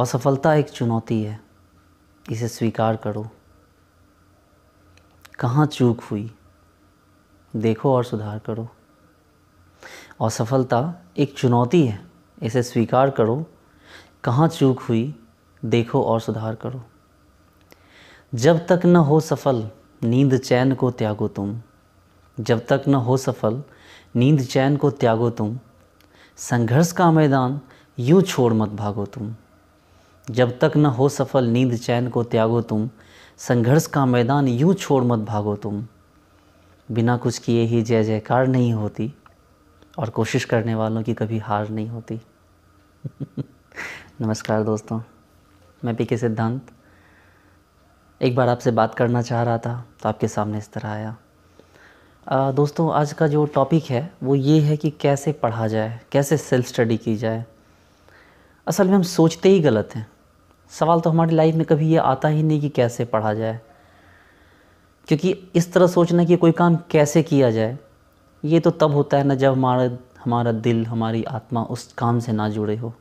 असफलता एक चुनौती है इसे स्वीकार करो कहाँ चूक हुई देखो और सुधार करो असफलता एक चुनौती है इसे स्वीकार करो कहाँ चूक हुई देखो और सुधार करो जब तक न हो सफल नींद चैन को त्यागो तुम जब तक न हो सफल नींद चैन को त्यागो तुम संघर्ष का मैदान यूँ छोड़ मत भागो तुम जब तक न हो सफल नींद चैन को त्यागो तुम संघर्ष का मैदान यूं छोड़ मत भागो तुम बिना कुछ किए ही जय जयकार नहीं होती और कोशिश करने वालों की कभी हार नहीं होती नमस्कार दोस्तों मैं पी के सिद्धांत एक बार आपसे बात करना चाह रहा था तो आपके सामने इस तरह आया आ, दोस्तों आज का जो टॉपिक है वो ये है कि कैसे पढ़ा जाए कैसे सेल्फ स्टडी की जाए असल में हम सोचते ही गलत हैं सवाल तो हमारी लाइफ में कभी ये आता ही नहीं कि कैसे पढ़ा जाए क्योंकि इस तरह सोचना कि कोई काम कैसे किया जाए ये तो तब होता है ना जब हमारा हमारा दिल हमारी आत्मा उस काम से ना जुड़े हो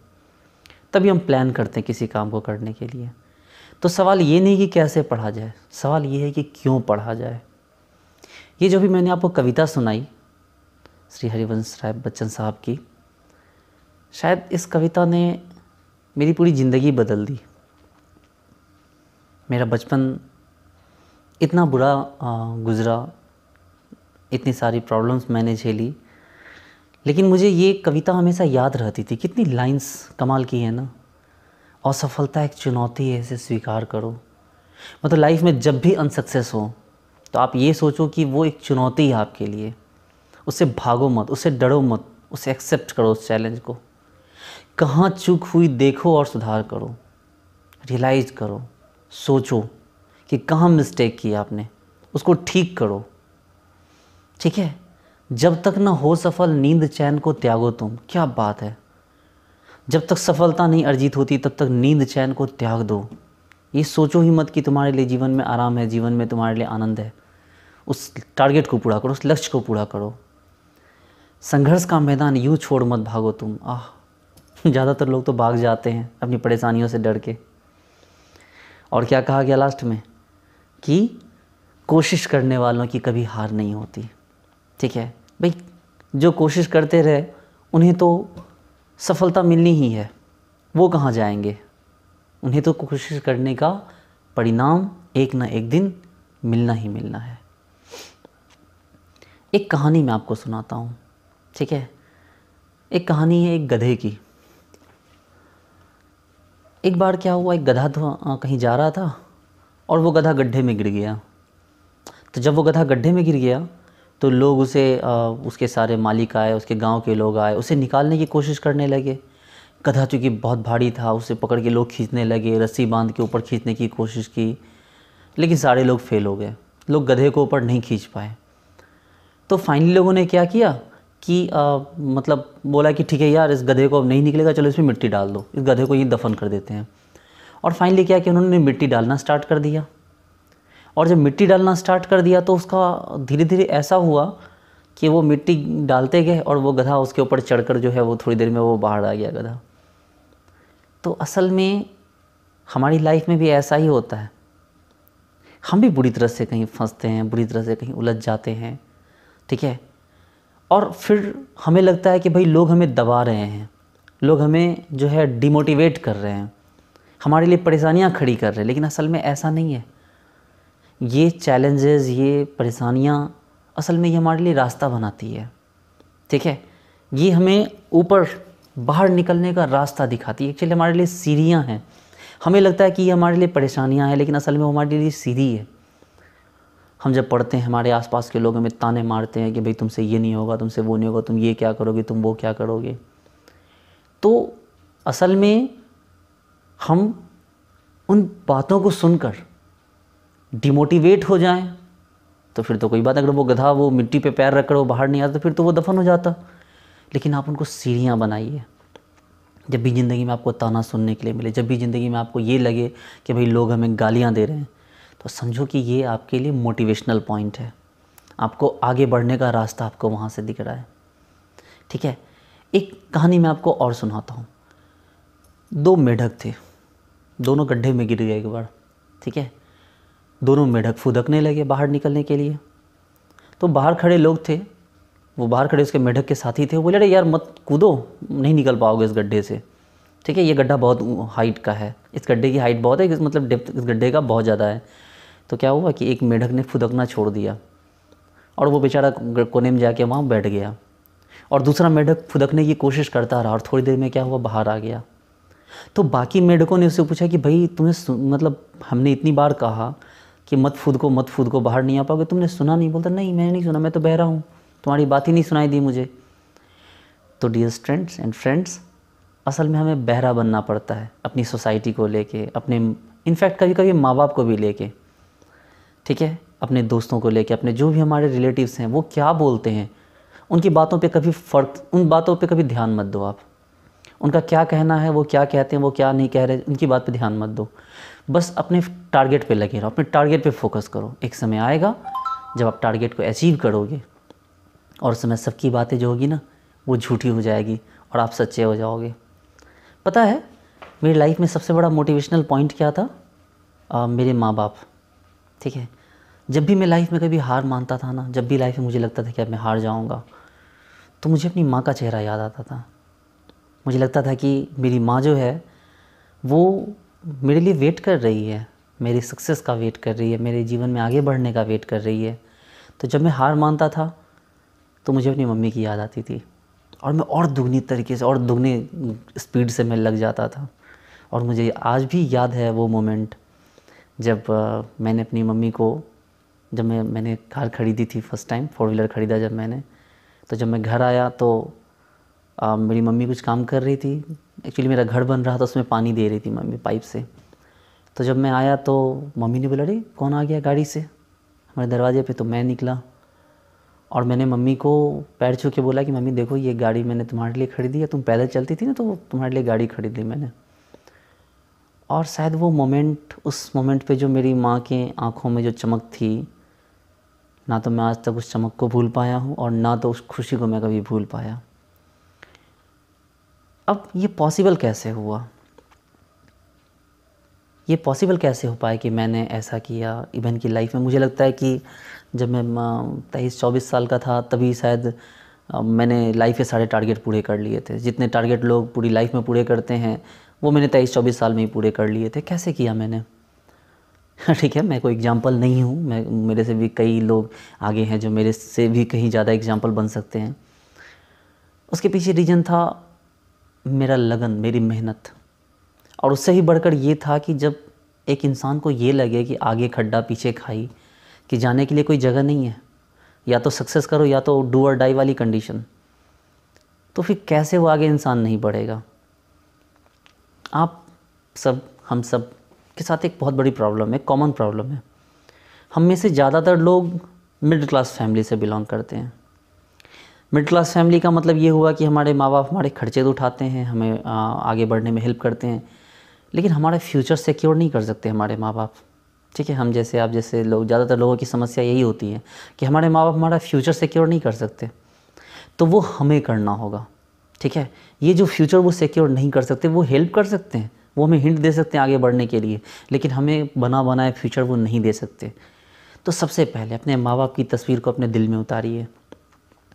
तभी हम प्लान करते हैं किसी काम को करने के लिए तो सवाल ये नहीं कि कैसे पढ़ा जाए सवाल ये है कि क्यों पढ़ा जाए ये जो भी मैंने आपको कविता सुनाई श्री हरिवंश राय बच्चन साहब की शायद इस कविता ने मेरी पूरी ज़िंदगी बदल दी मेरा बचपन इतना बुरा गुज़रा इतनी सारी प्रॉब्लम्स मैंने झेली लेकिन मुझे ये कविता हमेशा याद रहती थी कितनी लाइंस कमाल की है ना असफलता एक चुनौती है इसे स्वीकार करो मतलब लाइफ में जब भी अनसक्सेस हो तो आप ये सोचो कि वो एक चुनौती है आपके लिए उससे भागो मत उससे डरो मत उसे एक्सेप्ट करो उस चैलेंज को कहाँ चूक हुई देखो और सुधार करो रियलाइज़ करो सोचो कि कहाँ मिस्टेक किया आपने उसको ठीक करो ठीक है जब तक ना हो सफल नींद चैन को त्यागो तुम क्या बात है जब तक सफलता नहीं अर्जित होती तब तक नींद चैन को त्याग दो ये सोचो ही मत कि तुम्हारे लिए जीवन में आराम है जीवन में तुम्हारे लिए आनंद है उस टारगेट को पूरा करो उस लक्ष्य को पूरा करो संघर्ष का मैदान यूँ छोड़ मत भागो तुम आह ज़्यादातर लोग तो भाग जाते हैं अपनी परेशानियों से डर के और क्या कहा गया लास्ट में कि कोशिश करने वालों की कभी हार नहीं होती ठीक है भाई जो कोशिश करते रहे उन्हें तो सफलता मिलनी ही है वो कहाँ जाएंगे उन्हें तो कोशिश करने का परिणाम एक ना एक दिन मिलना ही मिलना है एक कहानी मैं आपको सुनाता हूँ ठीक है एक कहानी है एक गधे की एक बार क्या हुआ एक गधा था कहीं जा रहा था और वो गधा गड्ढे में गिर गया तो जब वो गधा गड्ढे में गिर गया तो लोग उसे आ, उसके सारे मालिक आए उसके गांव के लोग आए उसे निकालने की कोशिश करने लगे गधा चूँकि बहुत भारी था उसे पकड़ के लोग खींचने लगे रस्सी बांध के ऊपर खींचने की कोशिश की लेकिन सारे लोग फेल हो गए लोग गधे को ऊपर नहीं खींच पाए तो फाइनली लोगों ने क्या किया कि आ, मतलब बोला कि ठीक है यार इस गधे को अब नहीं निकलेगा चलो इसमें मिट्टी डाल दो इस गधे को ये दफन कर देते हैं और फाइनली क्या कि उन्होंने मिट्टी डालना स्टार्ट कर दिया और जब मिट्टी डालना स्टार्ट कर दिया तो उसका धीरे धीरे ऐसा हुआ कि वो मिट्टी डालते गए और वो गधा उसके ऊपर चढ़कर जो है वो थोड़ी देर में वो बाहर आ गया गधा तो असल में हमारी लाइफ में भी ऐसा ही होता है हम भी बुरी तरह से कहीं फंसते हैं बुरी तरह से कहीं उलझ जाते हैं ठीक है और फिर हमें लगता है कि भाई लोग हमें दबा रहे हैं लोग हमें जो है डिमोटिवेट कर रहे हैं हमारे लिए परेशानियाँ खड़ी कर रहे हैं लेकिन असल में ऐसा नहीं है ये चैलेंजेस ये परेशानियाँ असल में ये हमारे लिए रास्ता बनाती है ठीक है ये हमें ऊपर बाहर निकलने का रास्ता दिखाती है एक्चुअली हमारे लिए सीढ़ियाँ हैं हमें लगता है कि ये हमारे लिए परेशानियाँ हैं लेकिन असल में हमारे लिए सीढ़ी है हम जब पढ़ते हैं हमारे आसपास के लोग हमें ताने मारते हैं कि भाई तुमसे ये नहीं होगा तुमसे वो नहीं होगा तुम ये क्या करोगे तुम वो क्या करोगे तो असल में हम उन बातों को सुनकर डिमोटिवेट हो जाएं तो फिर तो कोई बात अगर वो गधा वो मिट्टी पे पैर रखकर वो बाहर नहीं आता तो फिर तो वो दफन हो जाता लेकिन आप उनको सीढ़ियाँ बनाइए जब भी ज़िंदगी में आपको ताना सुनने के लिए मिले जब भी ज़िंदगी में आपको ये लगे कि भाई लोग हमें गालियाँ दे रहे हैं तो समझो कि ये आपके लिए मोटिवेशनल पॉइंट है आपको आगे बढ़ने का रास्ता आपको वहाँ से दिख रहा है ठीक है एक कहानी मैं आपको और सुनाता हूँ दो मेढक थे दोनों गड्ढे में गिर गए एक बार ठीक है दोनों मेढक फुदकने लगे बाहर निकलने के लिए तो बाहर खड़े लोग थे वो बाहर खड़े उसके मेढक के साथी थे वो बोले अरे यार मत कूदो नहीं निकल पाओगे इस गड्ढे से ठीक है ये गड्ढा बहुत हाइट का है इस गड्ढे की हाइट बहुत है मतलब डेप्थ इस गड्ढे का बहुत ज़्यादा है तो क्या हुआ कि एक मेढक ने फुदकना छोड़ दिया और वो बेचारा कोने में जाके वहाँ बैठ गया और दूसरा मेढक फुदकने की कोशिश करता रहा और थोड़ी देर में क्या हुआ बाहर आ गया तो बाकी मेढकों ने उसे पूछा कि भाई तुम्हें मतलब हमने इतनी बार कहा कि मत फुद को मत फुद को बाहर नहीं आ पाओगे तुमने सुना नहीं बोलता नहीं मैंने नहीं सुना मैं तो बह रहा हूँ तुम्हारी बात ही नहीं सुनाई दी मुझे तो डियर स्ट्रेंड्स एंड फ्रेंड्स असल में हमें बहरा बनना पड़ता है अपनी सोसाइटी को लेके अपने इनफैक्ट कभी कभी माँ बाप को भी लेके ठीक है अपने दोस्तों को लेके अपने जो भी हमारे रिलेटिव्स हैं वो क्या बोलते हैं उनकी बातों पे कभी फ़र्क उन बातों पे कभी ध्यान मत दो आप उनका क्या कहना है वो क्या कहते हैं वो क्या नहीं कह रहे उनकी बात पे ध्यान मत दो बस अपने टारगेट पे लगे रहो अपने टारगेट पे फोकस करो एक समय आएगा जब आप टारगेट को अचीव करोगे और समय सबकी बातें जो होगी ना वो झूठी हो जाएगी और आप सच्चे हो जाओगे पता है मेरी लाइफ में सबसे बड़ा मोटिवेशनल पॉइंट क्या था आ, मेरे माँ बाप ठीक है जब भी मैं लाइफ में कभी हार मानता था ना जब भी लाइफ में मुझे लगता था कि अब मैं हार जाऊँगा तो मुझे अपनी माँ का चेहरा याद आता था मुझे लगता था कि मेरी माँ जो है वो मेरे लिए वेट कर रही है मेरी सक्सेस का वेट कर रही है मेरे जीवन में आगे बढ़ने का वेट कर रही है तो जब मैं हार मानता था तो मुझे अपनी मम्मी की याद आती थी और मैं और दुगनी तरीके से और दुगने स्पीड से मैं लग जाता था और मुझे आज भी याद है वो मोमेंट जब मैंने अपनी मम्मी को जब मैं मैंने कार खरीदी थी फर्स्ट टाइम फोर व्हीलर ख़रीदा जब मैंने तो जब मैं घर आया तो आ, मेरी मम्मी कुछ काम कर रही थी एक्चुअली मेरा घर बन रहा था उसमें पानी दे रही थी मम्मी पाइप से तो जब मैं आया तो मम्मी ने बोला अरे कौन आ गया गाड़ी से हमारे दरवाजे पे तो मैं निकला और मैंने मम्मी को पैर छू के बोला कि मम्मी देखो ये गाड़ी मैंने तुम्हारे लिए खरीदी है तुम पैदल चलती थी ना तो तुम्हारे लिए गाड़ी खरीद ली मैंने और शायद वो मोमेंट उस मोमेंट पे जो मेरी माँ के आँखों में जो चमक थी ना तो मैं आज तक उस चमक को भूल पाया हूँ और ना तो उस खुशी को मैं कभी भूल पाया अब ये पॉसिबल कैसे हुआ ये पॉसिबल कैसे हो पाया कि मैंने ऐसा किया इवन की लाइफ में मुझे लगता है कि जब मैं तेईस चौबीस साल का था तभी शायद मैंने लाइफ के सारे टारगेट पूरे कर लिए थे जितने टारगेट लोग पूरी लाइफ में पूरे करते हैं वो मैंने तेईस चौबीस साल में ही पूरे कर लिए थे कैसे किया मैंने हाँ, ठीक है मैं कोई एग्जाम्पल नहीं हूँ मैं मेरे से भी कई लोग आगे हैं जो मेरे से भी कहीं ज़्यादा एग्जाम्पल बन सकते हैं उसके पीछे रीज़न था मेरा लगन मेरी मेहनत और उससे ही बढ़कर ये था कि जब एक इंसान को ये लगे कि आगे खड्डा पीछे खाई कि जाने के लिए कोई जगह नहीं है या तो सक्सेस करो या तो डू और डाई वाली कंडीशन तो फिर कैसे वो आगे इंसान नहीं बढ़ेगा आप सब हम सब के साथ एक बहुत बड़ी प्रॉब्लम है कॉमन प्रॉब्लम है हम में से ज़्यादातर लोग मिडिल क्लास फैमिली से बिलोंग करते हैं मिडिल क्लास फैमिली का मतलब ये हुआ कि हमारे माँ बाप हमारे खर्चे तो उठाते हैं हमें आगे बढ़ने में हेल्प करते हैं लेकिन हमारे फ्यूचर सिक्योर नहीं कर सकते हमारे माँ बाप ठीक है हम जैसे आप जैसे लोग ज़्यादातर लोगों की समस्या यही होती है कि हमारे माँ बाप हमारा फ्यूचर सिक्योर नहीं कर सकते तो वो हमें करना होगा ठीक है ये जो फ्यूचर वो सिक्योर नहीं कर सकते वो हेल्प कर सकते हैं वो हमें हिंट दे सकते हैं आगे बढ़ने के लिए लेकिन हमें बना बनाए फ्यूचर वो नहीं दे सकते तो सबसे पहले अपने माँ बाप की तस्वीर को अपने दिल में उतारिए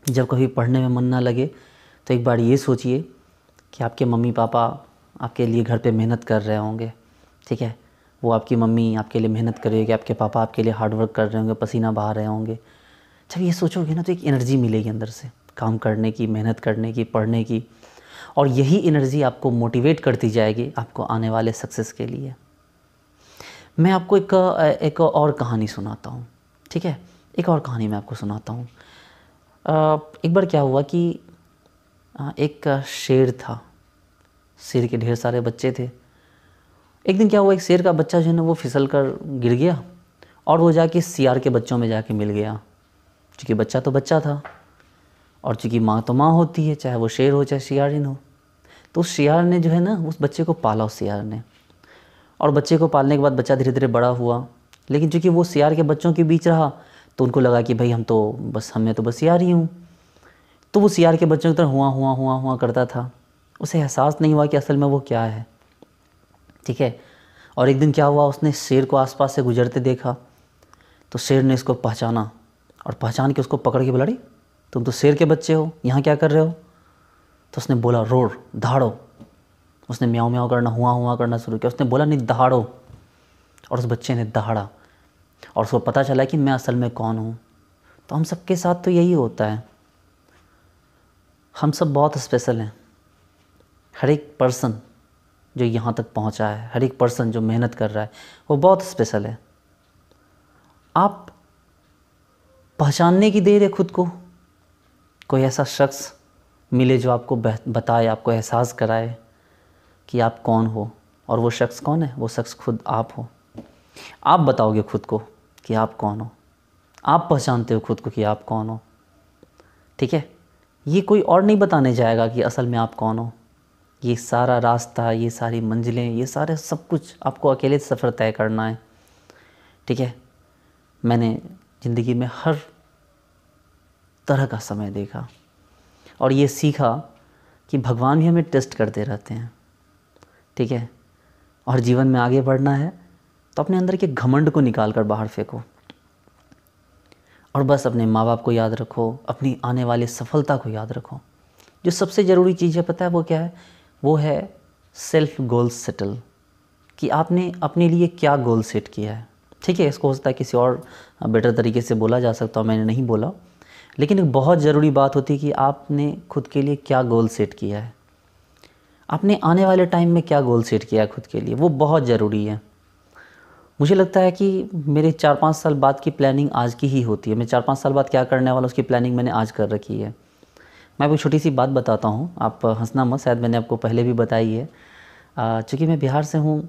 जब कभी पढ़ने में मन ना लगे तो एक बार ये सोचिए कि आपके मम्मी पापा आपके लिए घर पे मेहनत कर रहे होंगे ठीक है वो आपकी मम्मी आपके लिए मेहनत कर रही होगी आपके पापा आपके लिए हार्डवर्क कर रहे होंगे पसीना बहा रहे होंगे जब ये सोचोगे ना तो एक एनर्जी मिलेगी अंदर से काम करने की मेहनत करने की पढ़ने की और यही एनर्जी आपको मोटिवेट करती जाएगी आपको आने वाले सक्सेस के लिए मैं आपको एक एक और कहानी सुनाता हूँ ठीक है एक और कहानी मैं आपको सुनाता हूँ एक बार क्या हुआ कि एक शेर था शेर के ढेर सारे बच्चे थे एक दिन क्या हुआ एक शेर का बच्चा जो है ना वो फिसल कर गिर गया और वो जाके सियार के बच्चों में जाके मिल गया क्योंकि बच्चा तो बच्चा था और चूँकि माँ तो माँ होती है चाहे वो शेर हो चाहे शियारिन हो तो उस शियार ने जो है ना उस बच्चे को पाला उस सियार ने और बच्चे को पालने के बाद बच्चा धीरे धीरे बड़ा हुआ लेकिन चूँकि वो सियार के बच्चों के बीच रहा तो उनको लगा कि भाई हम तो बस हमें तो बस यार ही हूँ तो वो सियार के बच्चों की तरह हुआ हुआ हुआ हुआ करता था उसे एहसास नहीं हुआ कि असल में वो क्या है ठीक है और एक दिन क्या हुआ उसने शेर को आसपास से गुजरते देखा तो शेर ने इसको पहचाना और पहचान के उसको पकड़ के बोला तुम तो शेर के बच्चे हो यहाँ क्या कर रहे हो तो उसने बोला रोर दहाड़ो उसने म्याओ म्याओ करना हुआ हुआ करना शुरू किया उसने बोला नहीं दहाड़ो और उस बच्चे ने दहाड़ा और उसको पता चला कि मैं असल में कौन हूँ तो हम सबके साथ तो यही होता है हम सब बहुत स्पेशल हैं हर एक पर्सन जो यहाँ तक पहुँचा है हर एक पर्सन जो मेहनत कर रहा है वो बहुत स्पेशल है आप पहचानने की देर है खुद को कोई ऐसा शख्स मिले जो आपको बताए आपको एहसास कराए कि आप कौन हो और वो शख्स कौन है वो शख्स खुद आप हो आप बताओगे खुद को कि आप कौन हो आप पहचानते हो खुद को कि आप कौन हो ठीक है ये कोई और नहीं बताने जाएगा कि असल में आप कौन हो ये सारा रास्ता ये सारी मंजिलें ये सारे सब कुछ आपको अकेले सफ़र तय करना है ठीक है मैंने ज़िंदगी में हर तरह का समय देखा और ये सीखा कि भगवान भी हमें टेस्ट करते रहते हैं ठीक है और जीवन में आगे बढ़ना है तो अपने अंदर के घमंड को निकाल कर बाहर फेंको और बस अपने माँ बाप को याद रखो अपनी आने वाली सफलता को याद रखो जो सबसे ज़रूरी चीज़ है पता है वो क्या है वो है सेल्फ गोल सेटल कि आपने अपने लिए क्या गोल सेट किया है ठीक है इसको हो सकता है किसी और बेटर तरीके से बोला जा सकता मैंने नहीं बोला लेकिन एक बहुत ज़रूरी बात होती है कि आपने खुद के लिए क्या गोल सेट किया है आपने आने वाले टाइम में क्या गोल सेट किया है खुद के लिए वो बहुत ज़रूरी है मुझे लगता है कि मेरे चार पाँच साल बाद की प्लानिंग आज की ही होती है मैं चार पाँच साल बाद क्या करने वाला उसकी प्लानिंग मैंने आज कर रखी है मैं आपको छोटी सी बात बताता हूँ आप हंसना मत शायद मैंने आपको पहले भी बताई है चूँकि मैं बिहार से हूँ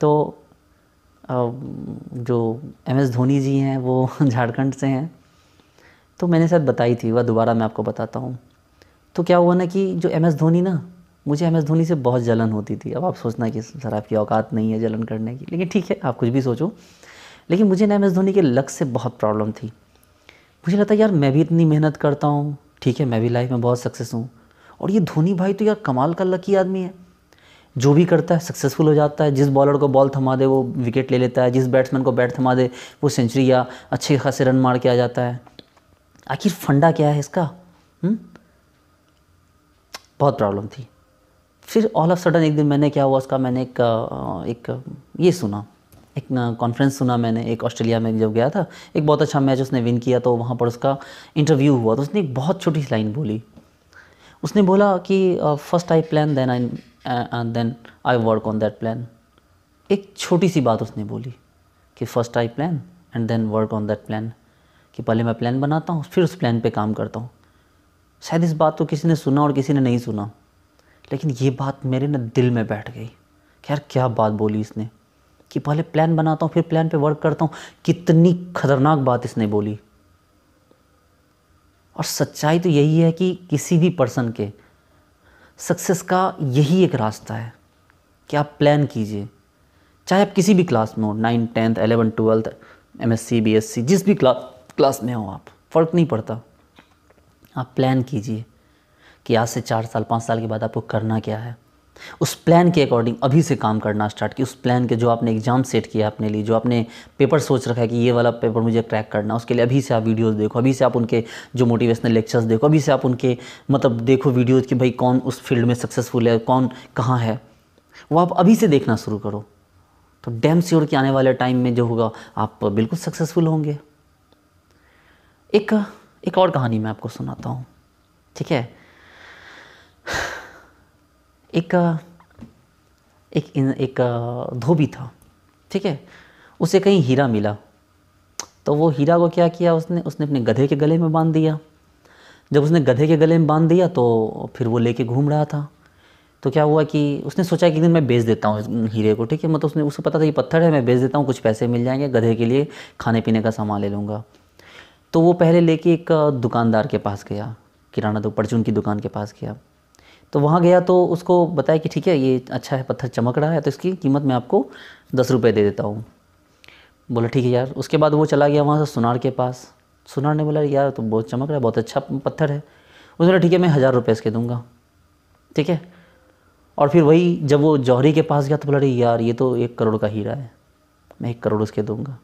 तो जो एम एस धोनी जी हैं वो झारखंड से हैं तो मैंने शायद बताई थी वह दोबारा मैं आपको बताता हूँ तो क्या हुआ ना कि जो एम एस धोनी ना मुझे एम एस धोनी से बहुत जलन होती थी अब आप सोचना कि सर आपकी औकात नहीं है जलन करने की लेकिन ठीक है आप कुछ भी सोचो लेकिन मुझे ना एम एस धोनी के लक से बहुत प्रॉब्लम थी मुझे लगता यार मैं भी इतनी मेहनत करता हूँ ठीक है मैं भी लाइफ में बहुत सक्सेस हूँ और ये धोनी भाई तो यार कमाल का लकी आदमी है जो भी करता है सक्सेसफुल हो जाता है जिस बॉलर को बॉल थमा दे वो विकेट ले लेता है जिस बैट्समैन को बैट थमा दे वो सेंचुरी या अच्छे खासे रन मार के आ जाता है आखिर फंडा क्या है इसका हुँ? हम्म? बहुत प्रॉब्लम थी फिर ऑल ऑफ सडन एक दिन मैंने क्या हुआ उसका मैंने एक एक ये सुना एक कॉन्फ्रेंस सुना मैंने एक ऑस्ट्रेलिया में जब गया था एक बहुत अच्छा मैच उसने विन किया तो वहाँ पर उसका इंटरव्यू हुआ तो उसने एक बहुत छोटी सी लाइन बोली उसने बोला कि first I plan then I then I work on that plan एक छोटी सी बात उसने बोली कि first I plan and then work on that plan कि पहले मैं प्लान बनाता हूँ फिर उस प्लान पे काम करता हूँ शायद इस बात को किसी ने सुना और किसी ने नहीं सुना लेकिन ये बात मेरे ना दिल में बैठ गई कि यार क्या बात बोली इसने कि पहले प्लान बनाता हूँ फिर प्लान पे वर्क करता हूँ कितनी खतरनाक बात इसने बोली और सच्चाई तो यही है कि किसी भी पर्सन के सक्सेस का यही एक रास्ता है कि आप प्लान कीजिए चाहे आप किसी भी क्लास में हो ninth tenth eleven twelfth M S C B S C जिस भी क्लास क्लास में हो आप फ़र्क नहीं पड़ता आप प्लान कीजिए कि आज से चार साल पाँच साल के बाद आपको करना क्या है उस प्लान के अकॉर्डिंग अभी से काम करना स्टार्ट किया उस प्लान के जो आपने एग्ज़ाम सेट किया अपने लिए जो आपने पेपर सोच रखा है कि ये वाला पेपर मुझे क्रैक करना उसके लिए अभी से आप वीडियोस देखो अभी से आप उनके जो मोटिवेशनल लेक्चर्स देखो अभी से आप उनके मतलब देखो वीडियोस कि भाई कौन उस फील्ड में सक्सेसफुल है कौन कहाँ है वो आप अभी से देखना शुरू करो तो डैम श्योर के आने वाले टाइम में जो होगा आप बिल्कुल सक्सेसफुल होंगे एक एक और कहानी मैं आपको सुनाता हूँ ठीक है एक एक एक धोबी था ठीक है उसे कहीं हीरा मिला तो वो हीरा को क्या किया उसने उसने अपने गधे के गले में बांध दिया जब उसने गधे के गले में बांध दिया तो फिर वो लेके घूम रहा था तो क्या हुआ कि उसने सोचा कि दिन मैं बेच देता हूँ हीरे को ठीक है मतलब उसने उसे पता था ये पत्थर है मैं बेच देता हूँ कुछ पैसे मिल जाएंगे गधे के लिए खाने पीने का सामान ले लूँगा तो वो पहले लेके एक दुकानदार के पास गया किराना दो परचून की दुकान के पास गया तो वहाँ गया तो उसको बताया कि ठीक है ये अच्छा है पत्थर चमक रहा है तो इसकी कीमत मैं आपको दस रुपये दे देता हूँ बोला ठीक है यार उसके बाद वो चला गया वहाँ से सुनार के पास सुनार ने बोला यार तो बहुत चमक रहा है बहुत अच्छा पत्थर है उसने बोला ठीक है मैं हज़ार रुपये इसके दूंगा ठीक है और फिर वही जब वो जौहरी के पास गया तो बोला यार ये तो एक करोड़ का हीरा है मैं एक करोड़ उसके दूंगा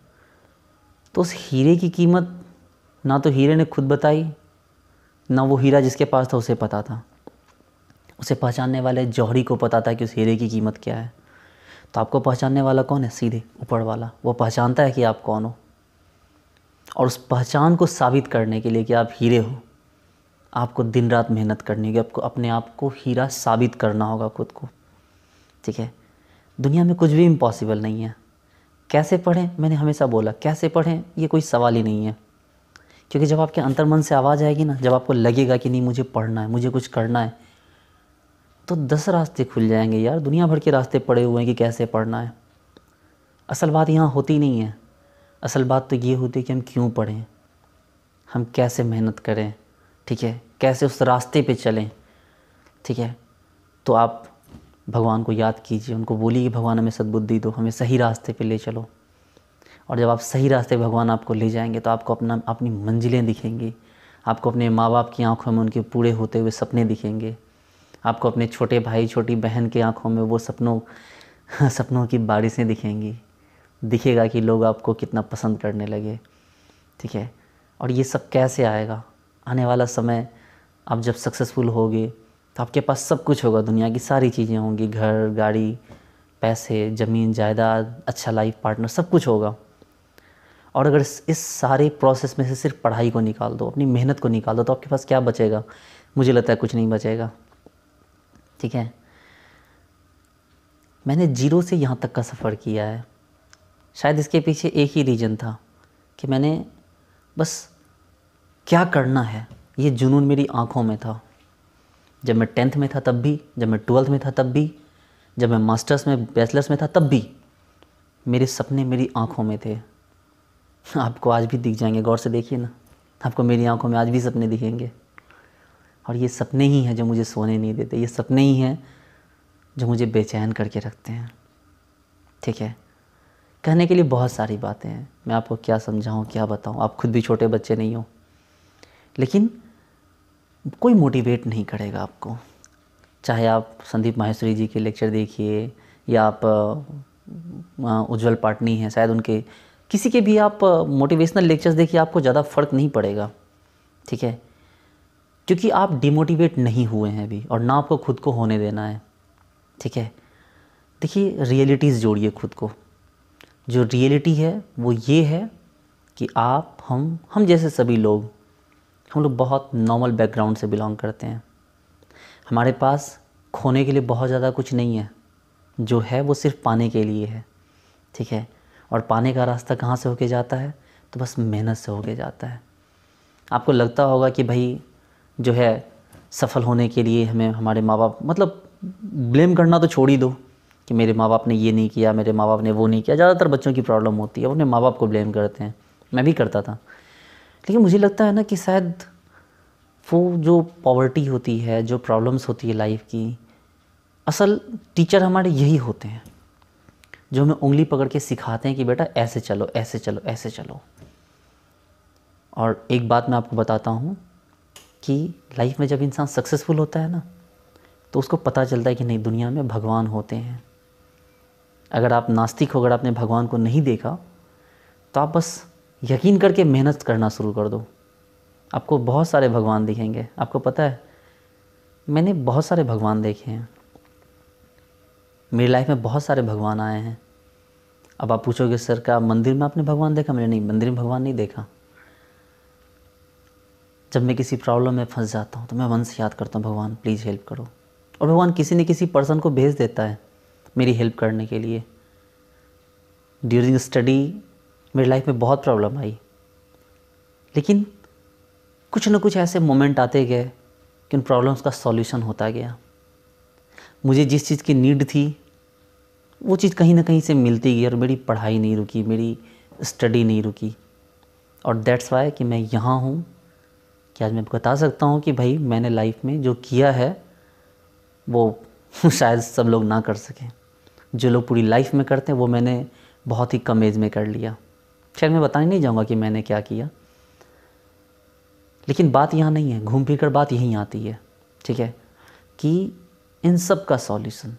तो उस हीरे की कीमत ना तो हीरे ने खुद बताई ना वो हीरा जिसके पास था उसे पता था उसे पहचानने वाले जौहरी को पता था कि उस हीरे की कीमत क्या है तो आपको पहचानने वाला कौन है सीधे ऊपर वाला वो पहचानता है कि आप कौन हो और उस पहचान को साबित करने के लिए कि आप हीरे हो आपको दिन रात मेहनत करनी होगी आपको अपने आप को हीरा साबित करना होगा खुद को ठीक है दुनिया में कुछ भी इम्पॉसिबल नहीं है कैसे पढ़ें मैंने हमेशा बोला कैसे पढ़ें ये कोई सवाल ही नहीं है क्योंकि जब आपके अंतर्मन से आवाज़ आएगी ना जब आपको लगेगा कि नहीं मुझे पढ़ना है मुझे कुछ करना है तो दस रास्ते खुल जाएंगे यार दुनिया भर के रास्ते पड़े हुए हैं कि कैसे पढ़ना है असल बात यहाँ होती नहीं है असल बात तो ये होती है कि हम क्यों पढ़ें हम कैसे मेहनत करें ठीक है कैसे उस रास्ते पे चलें ठीक है तो आप भगवान को याद कीजिए उनको बोलिए कि भगवान हमें सद्बुद्धि दो हमें सही रास्ते पे ले चलो और जब आप सही रास्ते भगवान आपको ले जाएंगे तो आपको अपना अपनी मंजिलें दिखेंगी आपको अपने माँ बाप की आंखों में उनके पूरे होते हुए सपने दिखेंगे आपको अपने छोटे भाई छोटी बहन की आंखों में वो सपनों सपनों की बारिशें दिखेंगी दिखेगा कि लोग आपको कितना पसंद करने लगे ठीक है और ये सब कैसे आएगा आने वाला समय आप जब सक्सेसफुल होगे तो आपके पास सब कुछ होगा दुनिया की सारी चीज़ें होंगी घर गाड़ी पैसे ज़मीन जायदाद अच्छा लाइफ पार्टनर सब कुछ होगा और अगर इस सारे प्रोसेस में से सिर्फ पढ़ाई को निकाल दो अपनी मेहनत को निकाल दो तो आपके पास क्या बचेगा मुझे लगता है कुछ नहीं बचेगा ठीक है मैंने जीरो से यहाँ तक का सफ़र किया है शायद इसके पीछे एक ही रीज़न था कि मैंने बस क्या करना है ये जुनून मेरी आँखों में था जब मैं टेंथ में था तब भी जब मैं ट्वेल्थ में था तब भी जब मैं मास्टर्स में बैचलर्स में था तब भी मेरे सपने मेरी आँखों में थे आपको आज भी दिख जाएंगे गौर से देखिए ना आपको मेरी आंखों में आज भी सपने दिखेंगे और ये सपने ही हैं जो मुझे सोने नहीं देते ये सपने ही हैं जो मुझे बेचैन करके रखते हैं ठीक है कहने के लिए बहुत सारी बातें हैं मैं आपको क्या समझाऊँ क्या बताऊँ आप खुद भी छोटे बच्चे नहीं हो लेकिन कोई मोटिवेट नहीं करेगा आपको चाहे आप संदीप माहेश्वरी जी के लेक्चर देखिए या आप उज्जवल पाटनी हैं शायद उनके किसी के भी आप मोटिवेशनल लेक्चर्स देखिए आपको ज़्यादा फ़र्क नहीं पड़ेगा ठीक है क्योंकि आप डिमोटिवेट नहीं हुए हैं अभी और ना आपको खुद को होने देना है ठीक है देखिए रियलिटीज़ जोड़िए खुद को जो रियलिटी है वो ये है कि आप हम हम जैसे सभी लोग हम लोग बहुत नॉर्मल बैकग्राउंड से बिलोंग करते हैं हमारे पास खोने के लिए बहुत ज़्यादा कुछ नहीं है जो है वो सिर्फ पाने के लिए है ठीक है और पाने का रास्ता कहाँ से होके जाता है तो बस मेहनत से होके जाता है आपको लगता होगा कि भाई जो है सफल होने के लिए हमें हमारे माँ बाप मतलब ब्लेम करना तो छोड़ ही दो कि मेरे माँ बाप ने ये नहीं किया मेरे माँ बाप ने वो नहीं किया ज़्यादातर बच्चों की प्रॉब्लम होती है अपने माँ बाप को ब्लेम करते हैं मैं भी करता था लेकिन मुझे लगता है ना कि शायद वो जो पॉवर्टी होती है जो प्रॉब्लम्स होती है लाइफ की असल टीचर हमारे यही होते हैं जो हमें उंगली पकड़ के सिखाते हैं कि बेटा ऐसे चलो ऐसे चलो ऐसे चलो और एक बात मैं आपको बताता हूँ कि लाइफ में जब इंसान सक्सेसफुल होता है ना तो उसको पता चलता है कि नहीं दुनिया में भगवान होते हैं अगर आप नास्तिक हो अगर आपने भगवान को नहीं देखा तो आप बस यकीन करके मेहनत करना शुरू कर दो आपको बहुत सारे भगवान दिखेंगे आपको पता है मैंने बहुत सारे भगवान देखे हैं मेरी लाइफ में बहुत सारे भगवान आए हैं अब आप पूछोगे सर क्या मंदिर में आपने भगवान देखा मैंने नहीं मंदिर में भगवान नहीं देखा जब मैं किसी प्रॉब्लम में फंस जाता हूँ तो मैं मन से याद करता हूँ भगवान प्लीज़ हेल्प करो और भगवान किसी न किसी पर्सन को भेज देता है मेरी हेल्प करने के लिए ड्यूरिंग स्टडी मेरी लाइफ में बहुत प्रॉब्लम आई लेकिन कुछ ना कुछ ऐसे मोमेंट आते गए कि उन प्रॉब्लम्स का सॉल्यूशन होता गया मुझे जिस चीज़ की नीड थी वो चीज़ कहीं ना कहीं से मिलती गई और मेरी पढ़ाई नहीं रुकी मेरी स्टडी नहीं रुकी और दैट्स वाई कि मैं यहाँ हूँ कि आज मैं बता सकता हूँ कि भाई मैंने लाइफ में जो किया है वो शायद सब लोग ना कर सकें जो लोग पूरी लाइफ में करते हैं वो मैंने बहुत ही कम एज में कर लिया शायद मैं बता ही नहीं जाऊँगा कि मैंने क्या किया लेकिन बात यहाँ नहीं है घूम फिर कर बात यहीं आती है ठीक है कि इन सब का सॉल्यूशन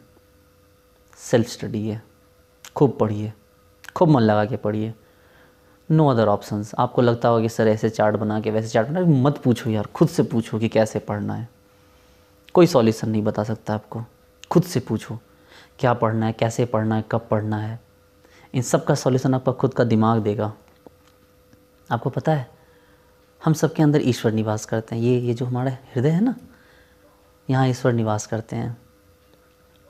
सेल्फ स्टडी है खूब पढ़िए खूब मन लगा के पढ़िए नो अदर ऑप्शंस आपको लगता होगा कि सर ऐसे चार्ट बना के वैसे चार्ट बना के मत पूछो यार खुद से पूछो कि कैसे पढ़ना है कोई सॉल्यूशन नहीं बता सकता आपको खुद से पूछो क्या पढ़ना है कैसे पढ़ना है कब पढ़ना है इन सब का सॉल्यूशन आपका खुद का दिमाग देगा आपको पता है हम सब के अंदर ईश्वर निवास करते हैं ये ये जो हमारा हृदय है ना यहाँ ईश्वर निवास करते हैं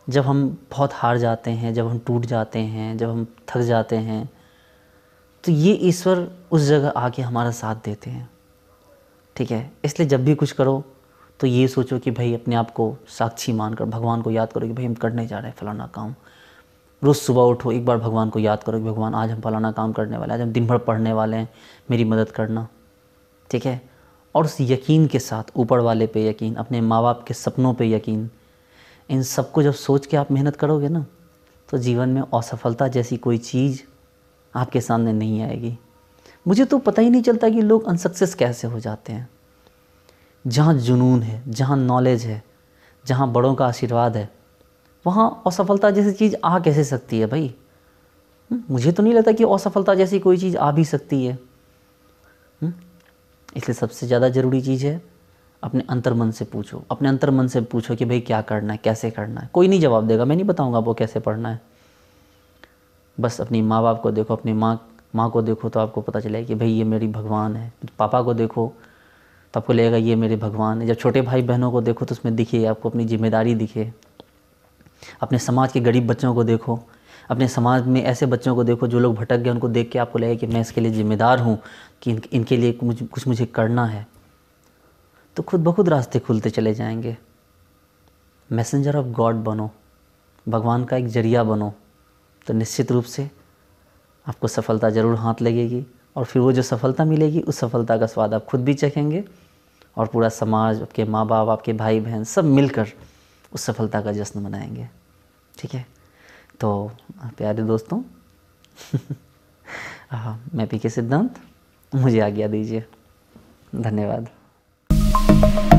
जब हम बहुत हार जाते हैं जब हम टूट जाते हैं जब हम थक जाते हैं तो ये ईश्वर उस जगह आके हमारा साथ देते हैं ठीक है इसलिए जब भी कुछ करो तो ये सोचो कि भाई अपने आप को साक्षी मानकर भगवान को याद करो कि भाई हम करने जा रहे हैं फलाना काम रोज़ सुबह उठो एक बार भगवान को याद करो कि भगवान आज हम फलाना काम करने वाले हैं आज हम दिन भर पढ़ने वाले हैं मेरी मदद करना ठीक है और उस यकीन के साथ ऊपर वाले पे यकीन अपने माँ बाप के सपनों पे यकीन इन सबको जब सोच के आप मेहनत करोगे ना तो जीवन में असफलता जैसी कोई चीज़ आपके सामने नहीं आएगी मुझे तो पता ही नहीं चलता कि लोग अनसक्सेस कैसे हो जाते हैं जहाँ जुनून है जहाँ नॉलेज है जहाँ बड़ों का आशीर्वाद है वहाँ असफलता जैसी चीज़ आ कैसे सकती है भाई हम्म, मुझे तो नहीं लगता कि असफलता जैसी कोई चीज़ आ भी सकती है हम्म, इसलिए सबसे ज़्यादा ज़रूरी चीज़ है अपने अंतर्मन से पूछो अपने अंतर्मन से पूछो कि भाई क्या करना है कैसे करना है कोई नहीं जवाब देगा मैं नहीं बताऊंगा आपको कैसे पढ़ना है बस अपनी माँ बाप को देखो अपनी माँ माँ को देखो तो आपको पता चलेगा कि भाई ये मेरी भगवान है पापा को देखो तो आपको लगेगा ये मेरे भगवान है जब छोटे भाई बहनों को देखो तो उसमें दिखे आपको अपनी जिम्मेदारी दिखे अपने समाज के गरीब बच्चों को देखो अपने समाज में ऐसे बच्चों को देखो जो लोग भटक गए उनको देख के आपको लगे कि मैं इसके लिए ज़िम्मेदार हूँ कि इन, इनके लिए कुछ कुछ मुझे करना है तो खुद ब खुद रास्ते खुलते चले जाएंगे मैसेंजर ऑफ गॉड बनो भगवान का एक जरिया बनो तो निश्चित रूप से आपको सफलता ज़रूर हाथ लगेगी और फिर वो जो सफलता मिलेगी उस सफलता का स्वाद आप खुद भी चखेंगे और पूरा समाज आपके माँ बाप आपके भाई बहन सब मिलकर उस सफलता का जश्न मनाएंगे ठीक है तो प्यारे दोस्तों मैं पी के सिद्धांत मुझे आज्ञा दीजिए धन्यवाद Thank you.